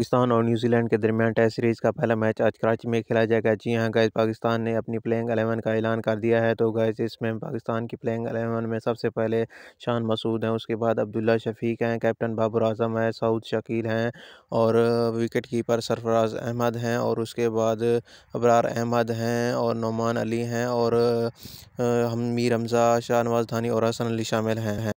पाकिस्तान और न्यूजीलैंड के दरमियान टेस्ट सीरीज़ का पहला मैच आज कराची में खेला जाएगा जी हाँ गैस पाकिस्तान ने अपनी प्लेइंग अलेवन का ऐलान कर दिया है तो गैस इसमें पाकिस्तान की प्लेइंग अलेवन में सबसे पहले शान मसूद हैं उसके बाद अब्दुल्ला शफीक हैं कैप्टन बाबर आजम हैं सऊद शकील हैं और विकेट कीपर सरफराज अहमद हैं और उसके बाद अबरार अहमद हैं और नुमान अली हैं और हम मीर हमज़ा शाहनवाज धानी और हसन अली शामिल हैं